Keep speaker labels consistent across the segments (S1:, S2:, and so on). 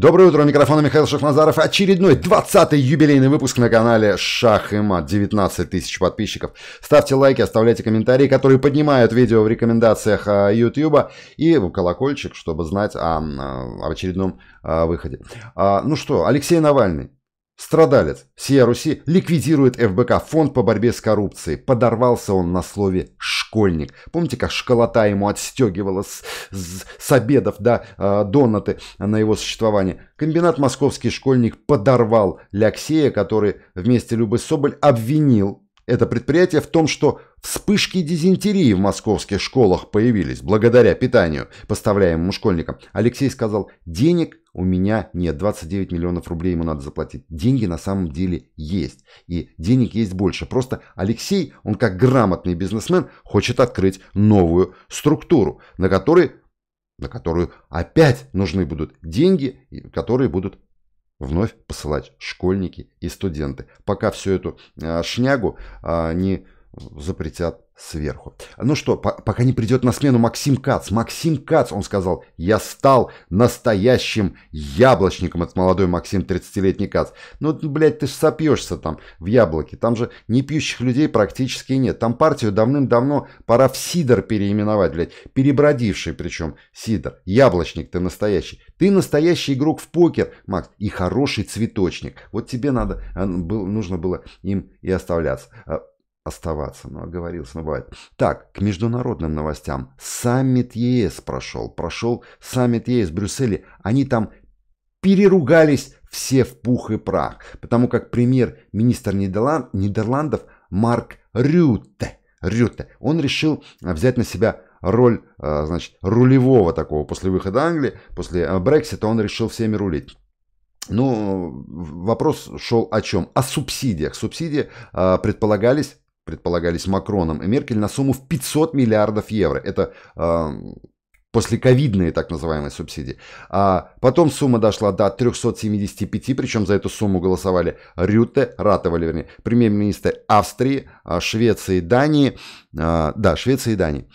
S1: Доброе утро, у Михаил Шахназаров. Очередной 20-й юбилейный выпуск на канале Шах и Мат. 19 тысяч подписчиков. Ставьте лайки, оставляйте комментарии, которые поднимают видео в рекомендациях YouTube. А, и колокольчик, чтобы знать о, а, о очередном о а, выходе. А, ну что, Алексей Навальный. Страдалец. Сия Руси ликвидирует ФБК, фонд по борьбе с коррупцией. Подорвался он на слове «ш» школьник. Помните, как школота ему отстегивала с, с, с обедов да, а, донаты на его существование? Комбинат «Московский школьник» подорвал Ляксея, который вместе Любы Соболь обвинил это предприятие в том, что вспышки дизентерии в московских школах появились благодаря питанию, поставляемому школьникам. Алексей сказал, денег у меня нет, 29 миллионов рублей ему надо заплатить. Деньги на самом деле есть, и денег есть больше. Просто Алексей, он как грамотный бизнесмен, хочет открыть новую структуру, на которой на которую опять нужны будут деньги, которые будут вновь посылать школьники и студенты, пока всю эту а, шнягу а, не запретят сверху. Ну что, по пока не придет на смену Максим Кац. Максим Кац, он сказал, я стал настоящим яблочником. Этот молодой Максим, 30-летний Кац. Ну, блядь, ты же сопьешься там в яблоке. Там же не пьющих людей практически нет. Там партию давным-давно пора в Сидор переименовать, блядь. Перебродивший причем Сидор. Яблочник ты настоящий. Ты настоящий игрок в покер, Макс. И хороший цветочник. Вот тебе надо, э, было, нужно было им и оставляться. А, оставаться, но оговорился, но бывает. Так, к международным новостям. Саммит ЕС прошел, прошел саммит ЕС в Брюсселе. Они там переругались все в пух и прах, потому как премьер-министр Нидерланд, Нидерландов Марк Рюте, Рюте, он решил э, взять на себя роль, э, значит, рулевого такого после выхода Англии, после э, Брексита он решил всеми рулить. Ну, вопрос шел о чем? О субсидиях. Субсидии э, предполагались предполагались Макроном и Меркель на сумму в 500 миллиардов евро. Это а, послековидные так называемые субсидии. А потом сумма дошла до 375, причем за эту сумму голосовали Рюте, ратовали, вернее, премьер-министры Австрии, а, Швеции и Дании. А, да, Швеции и Дании.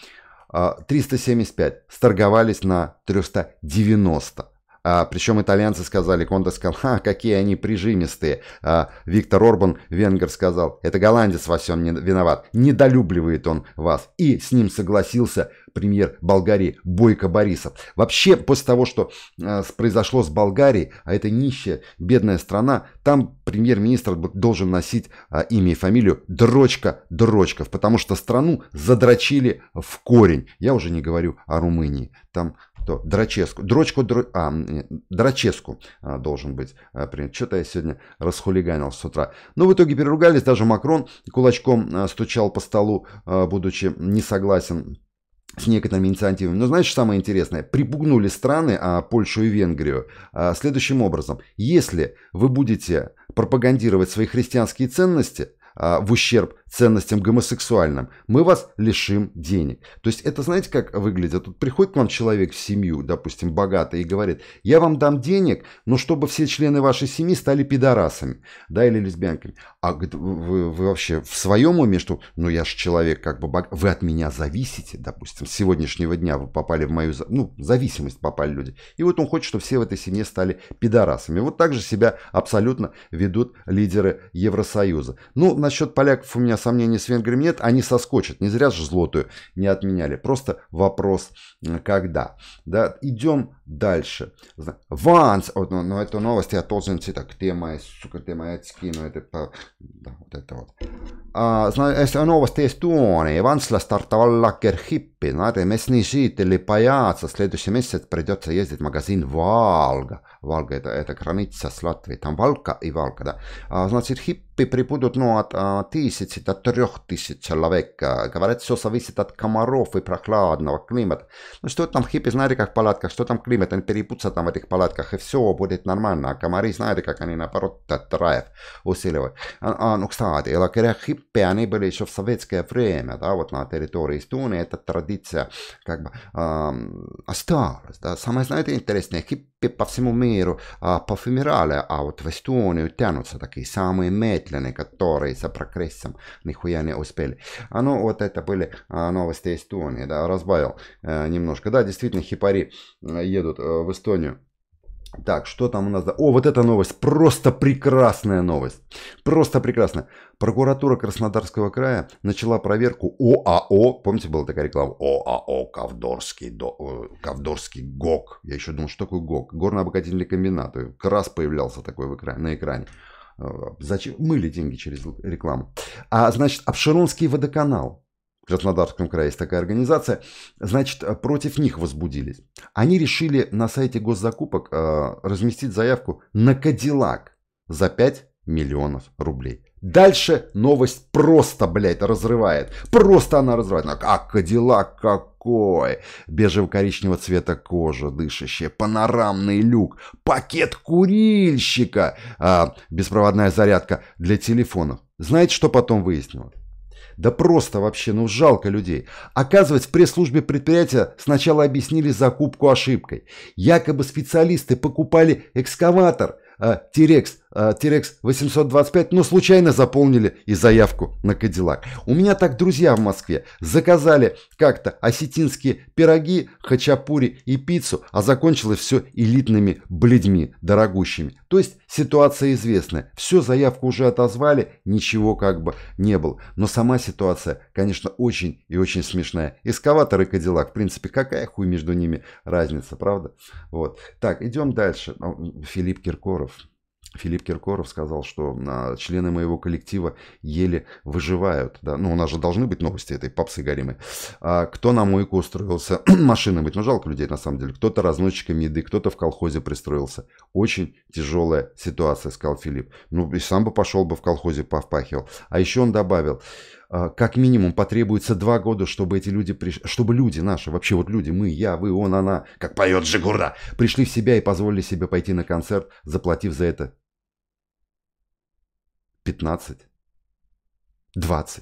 S1: 375 сторговались на 390. А, причем итальянцы сказали, Конда сказал, а, какие они прижимистые. А, Виктор Орбан, венгер, сказал, это голландец во всем не виноват, недолюбливает он вас. И с ним согласился премьер Болгарии Бойко Борисов. Вообще, после того, что а, произошло с Болгарией, а это нищая, бедная страна, там премьер-министр должен носить а, имя и фамилию Дрочка Дрочков, потому что страну задрочили в корень. Я уже не говорю о Румынии. Там кто? Драческу. Дрочку, дро... а, э, Драческу а, должен быть. А, Что-то я сегодня расхулиганил с утра. Но ну, в итоге переругались, даже Макрон кулачком а, стучал по столу, будучи не согласен с некоторыми инициативами. Но знаешь, самое интересное? Припугнули страны, а Польшу и Венгрию, а, следующим образом. Если вы будете пропагандировать свои христианские ценности а, в ущерб ценностям гомосексуальным, мы вас лишим денег. То есть это, знаете, как выглядит? Тут приходит к вам человек в семью, допустим, богатый, и говорит, я вам дам денег, но чтобы все члены вашей семьи стали пидорасами, да, или лесбиянками. А говорит, вы, вы вообще в своем уме, что, ну я же человек как бы богат, вы от меня зависите, допустим, с сегодняшнего дня вы попали в мою, ну, зависимость попали люди. И вот он хочет, чтобы все в этой семье стали пидорасами. Вот так же себя абсолютно ведут лидеры Евросоюза. Ну, насчет поляков у меня меня сомнений с венграми нет, они соскочат. Не зря же злотую не отменяли. Просто вопрос когда. Да, идем дальше. Ванс, вот, но, ну, но ну, эту новость я должен читать. Где моя, сука, где моя очки? Ну, это, да, вот это вот. А, знаешь, а новость есть Туони. Вансла стартовал лакер хиппи. Знаете, местные жители боятся. Следующий месяц придется ездить в магазин Валга. Валга это, это граница с Латвией. Там Валка и Валка, да. А, значит, хиппи преподносят тысячи до трех тысяч человек. Говорят, все зависит от комаров и прохладного климата. Ну что там хиппи знаете как в палатках, что там климат, они перепутся там в этих палатках, и все будет нормально. А комары знали, как они наоборот драйв усиливают. А, а, ну, кстати, лагеря хиппи, они были еще в советское время, да, вот на территории Эстонии, эта традиция как бы э, осталась. Да. Самое, знаете, интересное, хиппи принципе, по всему миру а, парфюмерали, а вот в Эстонию тянутся такие самые медленные, которые за прогрессом нихуя не успели. А ну, вот это были а, новости Эстонии, да, разбавил э, немножко. Да, действительно, хипари едут э, в Эстонию так, что там у нас? О, вот эта новость. Просто прекрасная новость. Просто прекрасная. Прокуратура Краснодарского края начала проверку ОАО. Помните, была такая реклама? ОАО Ковдорский, до, э, Ковдорский ГОК. Я еще думал, что такое ГОК? Горно-обогатительный комбинат. Крас появлялся такой в экране, на экране. Э, зачем? Мыли деньги через рекламу. А значит, Обширонский водоканал в Краснодарском крае есть такая организация, значит, против них возбудились. Они решили на сайте госзакупок э, разместить заявку на Кадиллак за 5 миллионов рублей. Дальше новость просто, блядь, разрывает. Просто она разрывает. А Кадиллак какой? Бежево-коричневого цвета кожа, дышащая, панорамный люк, пакет курильщика, а, беспроводная зарядка для телефонов. Знаете, что потом выяснилось? Да просто вообще, ну жалко людей. Оказывается, в пресс-службе предприятия сначала объяснили закупку ошибкой. Якобы специалисты покупали экскаватор – Терекс, Терекс 825, но случайно заполнили и заявку на Кадиллак. У меня так друзья в Москве заказали как-то осетинские пироги, хачапури и пиццу, а закончилось все элитными бледьми, дорогущими. То есть ситуация известная. Все, заявку уже отозвали, ничего как бы не было. Но сама ситуация, конечно, очень и очень смешная. Эскаватор и Кадиллак, в принципе, какая хуй между ними разница, правда? Вот. Так, идем дальше. Филипп Киркоров Филипп Киркоров сказал, что а, члены моего коллектива еле выживают. Да? Ну, у нас же должны быть новости этой папсы Гаримы. А, кто на мойку устроился, машины быть, ну жалко людей на самом деле. Кто-то разносчиком еды, кто-то в колхозе пристроился. Очень тяжелая ситуация, сказал Филипп. Ну, и сам бы пошел бы в колхозе повпахивал. А еще он добавил, а, как минимум потребуется два года, чтобы эти люди, приш... чтобы люди наши, вообще вот люди, мы, я, вы, он, она, как поет Жигурда, пришли в себя и позволили себе пойти на концерт, заплатив за это 15, 20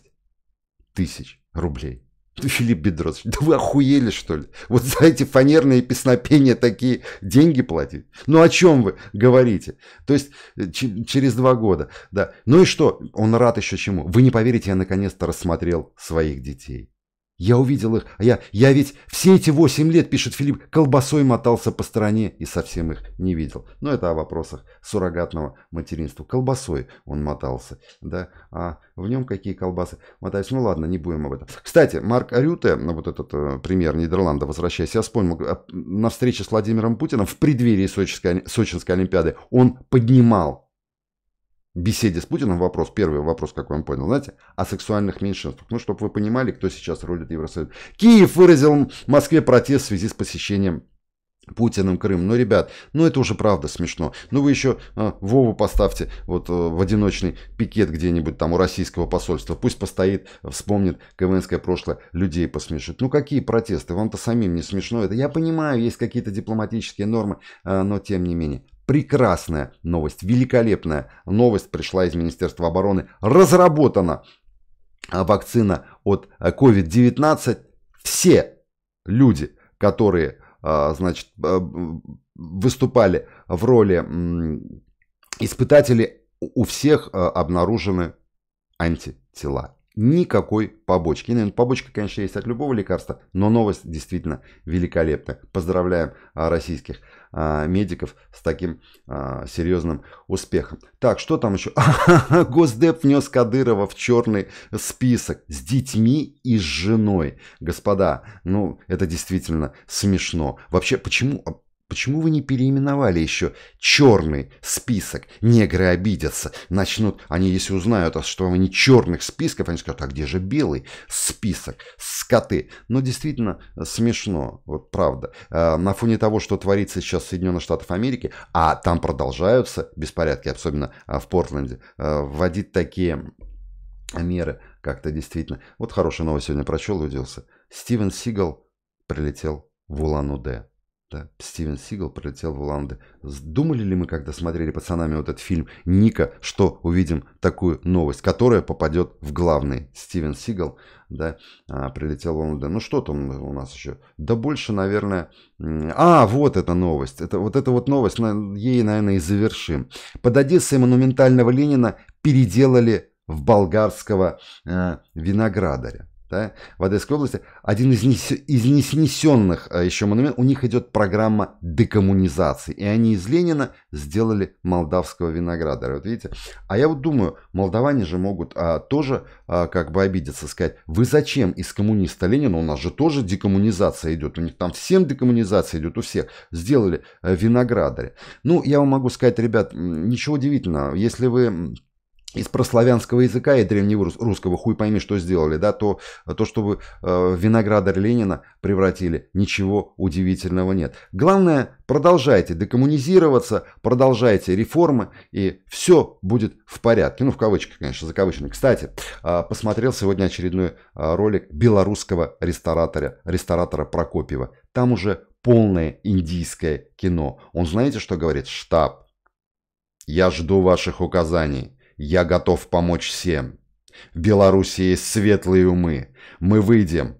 S1: тысяч рублей. Ну, Филипп Бедросович, да вы охуели, что ли? Вот за эти фанерные песнопения такие деньги платить? Ну, о чем вы говорите? То есть, э, через два года, да. Ну и что? Он рад еще чему? Вы не поверите, я наконец-то рассмотрел своих детей. Я увидел их, а я, я ведь все эти восемь лет, пишет Филипп, колбасой мотался по стране и совсем их не видел. Но это о вопросах суррогатного материнства. Колбасой он мотался, да, а в нем какие колбасы мотались. Ну ладно, не будем об этом. Кстати, Марк ну вот этот э, премьер Нидерланда, возвращаясь, я вспомнил, э, на встрече с Владимиром Путиным в преддверии Сочинской, Сочинской Олимпиады он поднимал беседе с Путиным вопрос, первый вопрос, как вам понял, знаете, о сексуальных меньшинствах. Ну, чтобы вы понимали, кто сейчас рулит Евросоюз. Киев выразил в Москве протест в связи с посещением Путиным Крым. Ну, ребят, ну это уже правда смешно. Ну вы еще э, а, Вову поставьте вот э, в одиночный пикет где-нибудь там у российского посольства. Пусть постоит, вспомнит КВНское прошлое, людей посмешит. Ну какие протесты? Вам-то самим не смешно это. Я понимаю, есть какие-то дипломатические нормы, э, но тем не менее. Прекрасная новость, великолепная новость пришла из Министерства обороны. Разработана а, вакцина от COVID-19. А, Все люди, которые а, значит, выступали в роли испытателей, у всех обнаружены антитела никакой побочки. И, наверное, побочка, конечно, есть от любого лекарства, но новость действительно великолепна. Поздравляем а, российских а, медиков с таким а, серьезным успехом. Так, что там еще? Госдеп внес Кадырова в черный список с детьми и с женой. Господа, ну это действительно смешно. Вообще, почему Почему вы не переименовали еще? Черный список. Негры обидятся. Начнут, они если узнают, что они черных списков, они скажут, а где же белый список? Скоты. Но действительно э, смешно, вот правда. Э, на фоне того, что творится сейчас в Соединенных Штатах Америки, а там продолжаются беспорядки, особенно э, в Портленде, вводить такие меры как-то действительно. Вот хорошая новость сегодня прочел, и удивился. Стивен Сигал прилетел в Улан-Удэ. Да. Стивен Сигал пролетел в Уланды. Думали ли мы, когда смотрели пацанами вот этот фильм Ника, что увидим такую новость, которая попадет в главный Стивен Сигал, да, а, прилетел в Уланды. Ну что там у нас еще? Да больше, наверное... А, вот эта новость. Это, вот эта вот новость, ей, наверное, и завершим. Под Одессой монументального Ленина переделали в болгарского э, виноградаря да, в Одесской области, один из, нес, из неснесенных а, еще монументов, у них идет программа декоммунизации. И они из Ленина сделали молдавского винограда. Вот видите? А я вот думаю, молдаване же могут а, тоже а, как бы обидеться, сказать, вы зачем из коммуниста Ленина, у нас же тоже декоммунизация идет, у них там всем декоммунизация идет, у всех, сделали а, э, виноградаря. Ну, я вам могу сказать, ребят, ничего удивительного, если вы из прославянского языка и древнего русского, хуй пойми, что сделали, да, то, то что вы э, виноградарь Ленина превратили, ничего удивительного нет. Главное, продолжайте декоммунизироваться, продолжайте реформы, и все будет в порядке. Ну, в кавычках, конечно, закавычные. Кстати, э, посмотрел сегодня очередной э, ролик белорусского ресторатора, ресторатора Прокопьева. Там уже полное индийское кино. Он знаете, что говорит? Штаб, я жду ваших указаний я готов помочь всем. В Беларуси есть светлые умы. Мы выйдем.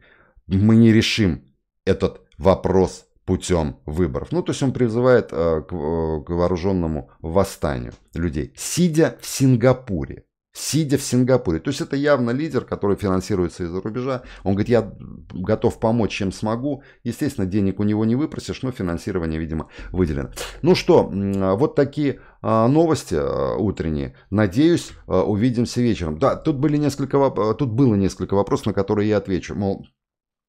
S1: Мы не решим этот вопрос путем выборов. Ну, то есть он призывает э, к, э, к вооруженному восстанию людей. Сидя в Сингапуре, сидя в Сингапуре. То есть это явно лидер, который финансируется из-за рубежа. Он говорит, я готов помочь, чем смогу. Естественно, денег у него не выпросишь, но финансирование, видимо, выделено. Ну что, вот такие а, новости а, утренние. Надеюсь, а, увидимся вечером. Да, тут, были несколько, тут было несколько вопросов, на которые я отвечу. Мол,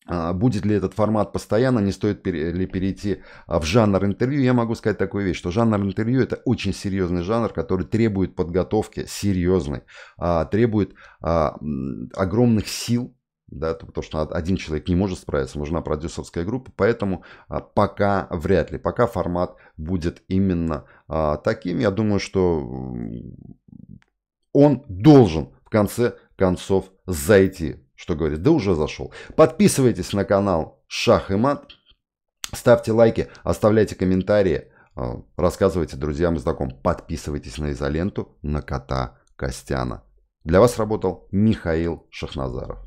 S1: а, будет ли этот формат постоянно, не стоит ли перейти а, в жанр интервью, я могу сказать такую вещь, что жанр интервью это очень серьезный жанр, который требует подготовки, серьезной, а, требует огромных сил, да, потому что один человек не может справиться, нужна продюсерская группа, поэтому пока вряд ли, пока формат будет именно таким, я думаю, что он должен в конце концов зайти, что говорит, да уже зашел. Подписывайтесь на канал Шах и Мат, ставьте лайки, оставляйте комментарии, а, рассказывайте друзьям и знакомым, подписывайтесь на изоленту, на кота Костяна. Для вас работал Михаил Шахназаров.